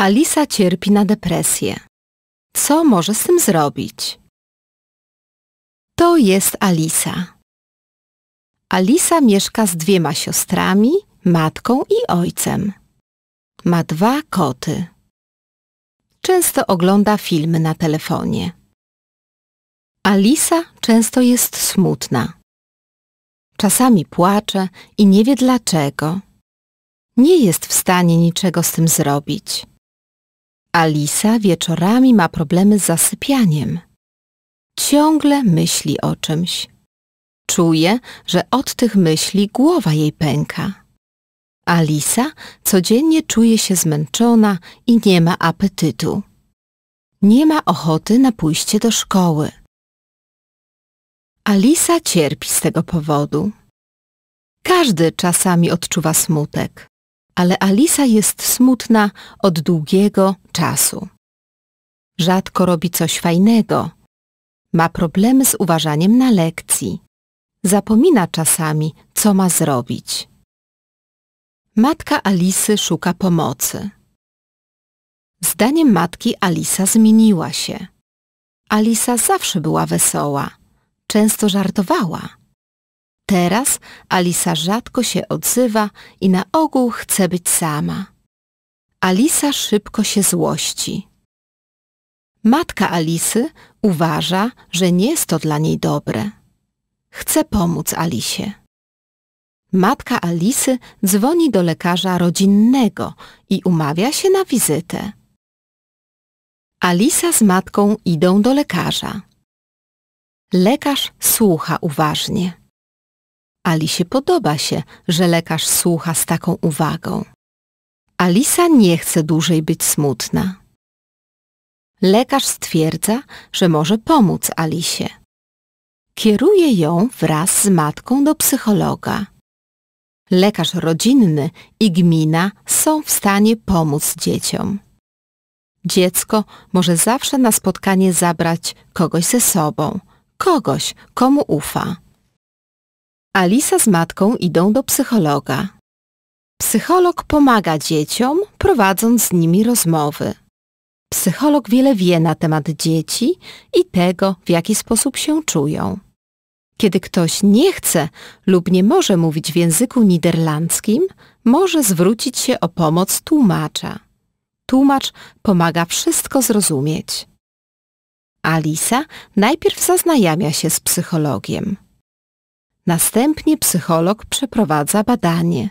Alisa cierpi na depresję. Co może z tym zrobić? To jest Alisa. Alisa mieszka z dwiema siostrami, matką i ojcem. Ma dwa koty. Często ogląda filmy na telefonie. Alisa często jest smutna. Czasami płacze i nie wie dlaczego. Nie jest w stanie niczego z tym zrobić. Alisa wieczorami ma problemy z zasypianiem. Ciągle myśli o czymś. Czuje, że od tych myśli głowa jej pęka. Alisa codziennie czuje się zmęczona i nie ma apetytu. Nie ma ochoty na pójście do szkoły. Alisa cierpi z tego powodu. Każdy czasami odczuwa smutek ale Alisa jest smutna od długiego czasu. Rzadko robi coś fajnego. Ma problemy z uważaniem na lekcji. Zapomina czasami, co ma zrobić. Matka Alisy szuka pomocy. Zdaniem matki Alisa zmieniła się. Alisa zawsze była wesoła. Często żartowała. Teraz Alisa rzadko się odzywa i na ogół chce być sama. Alisa szybko się złości. Matka Alisy uważa, że nie jest to dla niej dobre. Chce pomóc Alisie. Matka Alisy dzwoni do lekarza rodzinnego i umawia się na wizytę. Alisa z matką idą do lekarza. Lekarz słucha uważnie. Alisie podoba się, że lekarz słucha z taką uwagą. Alisa nie chce dłużej być smutna. Lekarz stwierdza, że może pomóc Alisie. Kieruje ją wraz z matką do psychologa. Lekarz rodzinny i gmina są w stanie pomóc dzieciom. Dziecko może zawsze na spotkanie zabrać kogoś ze sobą, kogoś, komu ufa. Alisa z matką idą do psychologa. Psycholog pomaga dzieciom, prowadząc z nimi rozmowy. Psycholog wiele wie na temat dzieci i tego, w jaki sposób się czują. Kiedy ktoś nie chce lub nie może mówić w języku niderlandzkim, może zwrócić się o pomoc tłumacza. Tłumacz pomaga wszystko zrozumieć. Alisa najpierw zaznajamia się z psychologiem. Następnie psycholog przeprowadza badanie.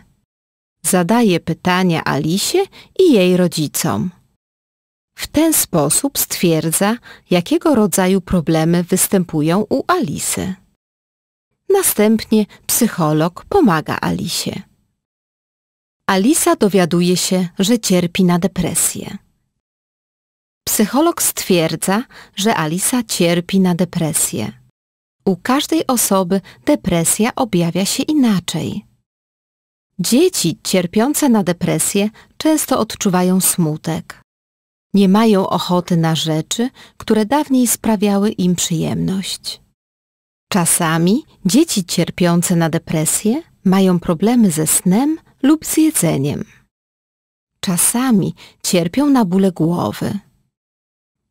Zadaje pytania Alisie i jej rodzicom. W ten sposób stwierdza, jakiego rodzaju problemy występują u Alisy. Następnie psycholog pomaga Alisie. Alisa dowiaduje się, że cierpi na depresję. Psycholog stwierdza, że Alisa cierpi na depresję. U każdej osoby depresja objawia się inaczej. Dzieci cierpiące na depresję często odczuwają smutek. Nie mają ochoty na rzeczy, które dawniej sprawiały im przyjemność. Czasami dzieci cierpiące na depresję mają problemy ze snem lub z jedzeniem. Czasami cierpią na bóle głowy.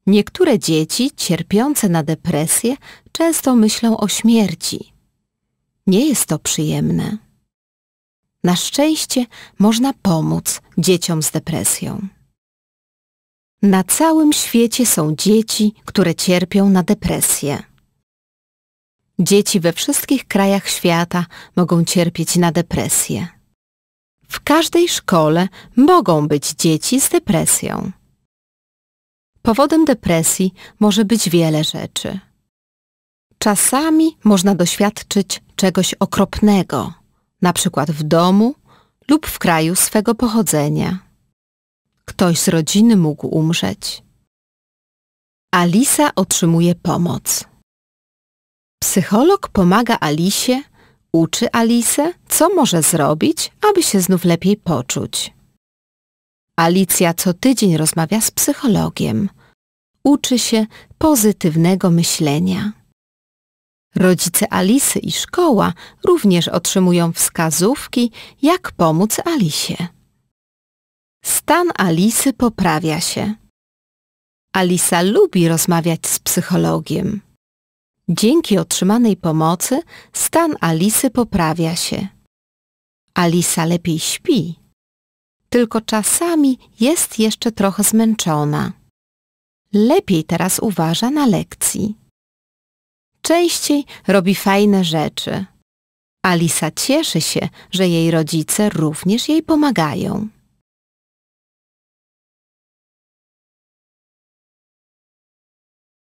Niektóre dzieci cierpiące na depresję często myślą o śmierci. Nie jest to przyjemne. Na szczęście można pomóc dzieciom z depresją. Na całym świecie są dzieci, które cierpią na depresję. Dzieci we wszystkich krajach świata mogą cierpieć na depresję. W każdej szkole mogą być dzieci z depresją. Powodem depresji może być wiele rzeczy. Czasami można doświadczyć czegoś okropnego, na przykład w domu lub w kraju swego pochodzenia. Ktoś z rodziny mógł umrzeć. Alisa otrzymuje pomoc. Psycholog pomaga Alisie, uczy Alisę, co może zrobić, aby się znów lepiej poczuć. Alicja co tydzień rozmawia z psychologiem. Uczy się pozytywnego myślenia. Rodzice Alisy i szkoła również otrzymują wskazówki, jak pomóc Alisie. Stan Alisy poprawia się. Alisa lubi rozmawiać z psychologiem. Dzięki otrzymanej pomocy stan Alisy poprawia się. Alisa lepiej śpi tylko czasami jest jeszcze trochę zmęczona. Lepiej teraz uważa na lekcji. Częściej robi fajne rzeczy. Alisa cieszy się, że jej rodzice również jej pomagają.